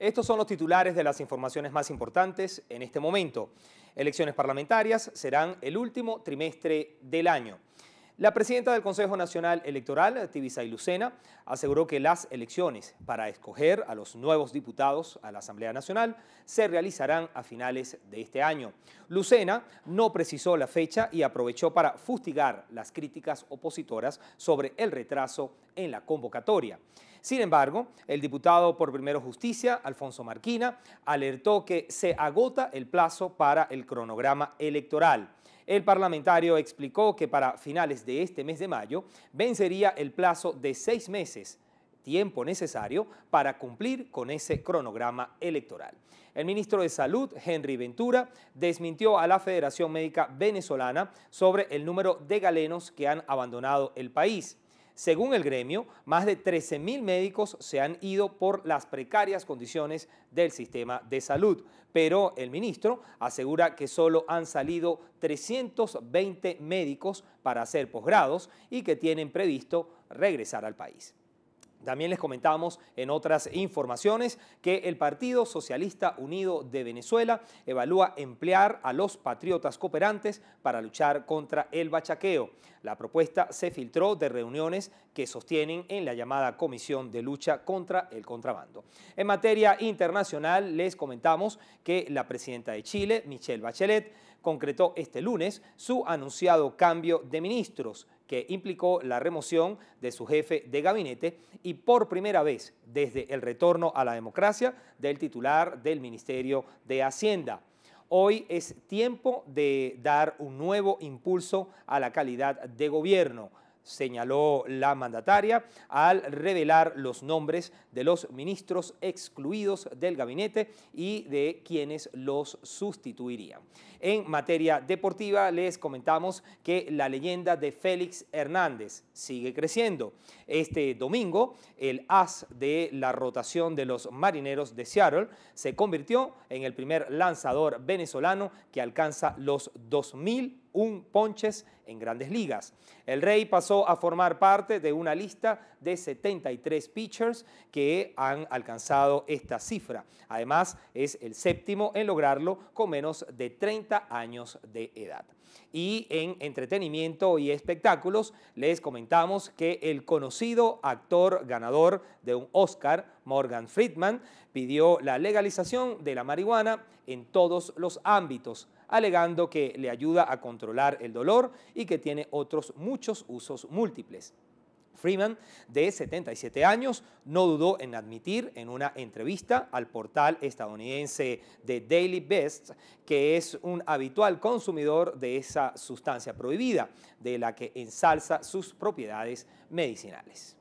Estos son los titulares de las informaciones más importantes en este momento. Elecciones parlamentarias serán el último trimestre del año. La presidenta del Consejo Nacional Electoral, Tibisay Lucena, aseguró que las elecciones para escoger a los nuevos diputados a la Asamblea Nacional se realizarán a finales de este año. Lucena no precisó la fecha y aprovechó para fustigar las críticas opositoras sobre el retraso en la convocatoria. Sin embargo, el diputado por Primero Justicia, Alfonso Marquina, alertó que se agota el plazo para el cronograma electoral. El parlamentario explicó que para finales de este mes de mayo vencería el plazo de seis meses tiempo necesario para cumplir con ese cronograma electoral. El ministro de Salud, Henry Ventura, desmintió a la Federación Médica Venezolana sobre el número de galenos que han abandonado el país. Según el gremio, más de 13.000 médicos se han ido por las precarias condiciones del sistema de salud, pero el ministro asegura que solo han salido 320 médicos para hacer posgrados y que tienen previsto regresar al país. También les comentamos en otras informaciones que el Partido Socialista Unido de Venezuela evalúa emplear a los patriotas cooperantes para luchar contra el bachaqueo. La propuesta se filtró de reuniones que sostienen en la llamada Comisión de Lucha contra el Contrabando. En materia internacional les comentamos que la presidenta de Chile, Michelle Bachelet, concretó este lunes su anunciado cambio de ministros que implicó la remoción de su jefe de gabinete y por primera vez desde el retorno a la democracia del titular del Ministerio de Hacienda. Hoy es tiempo de dar un nuevo impulso a la calidad de gobierno señaló la mandataria al revelar los nombres de los ministros excluidos del gabinete y de quienes los sustituirían. En materia deportiva les comentamos que la leyenda de Félix Hernández sigue creciendo. Este domingo el as de la rotación de los marineros de Seattle se convirtió en el primer lanzador venezolano que alcanza los 2.000 un ponches en grandes ligas. El Rey pasó a formar parte de una lista de 73 pitchers que han alcanzado esta cifra. Además, es el séptimo en lograrlo con menos de 30 años de edad. Y en entretenimiento y espectáculos les comentamos que el conocido actor ganador de un Oscar, Morgan Friedman, pidió la legalización de la marihuana en todos los ámbitos alegando que le ayuda a controlar el dolor y que tiene otros muchos usos múltiples. Freeman, de 77 años, no dudó en admitir en una entrevista al portal estadounidense The Daily Best que es un habitual consumidor de esa sustancia prohibida, de la que ensalza sus propiedades medicinales.